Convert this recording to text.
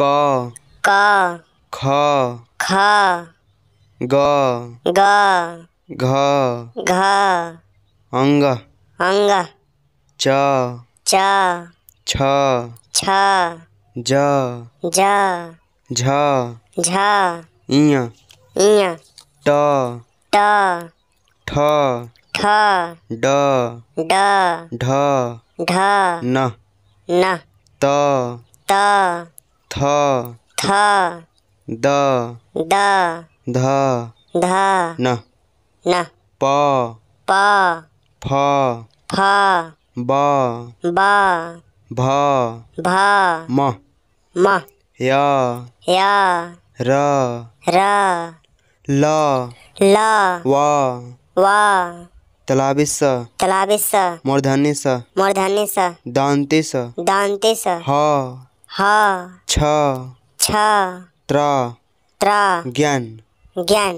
क क ख ख ग ग घ घ अंग अंग च च छ छ ज ज झ झ इय इय ट ट ठ ठ ड ड ढ ढ न न त त थ थ द द ध ध न न प प फ फ ब ब भ भ म म य य र र ल ल व व तलाबी स तलाबी स मूर्धनि स मूर्धनि स दांति स दांति स ह ह त्र ज्ञान ज्ञान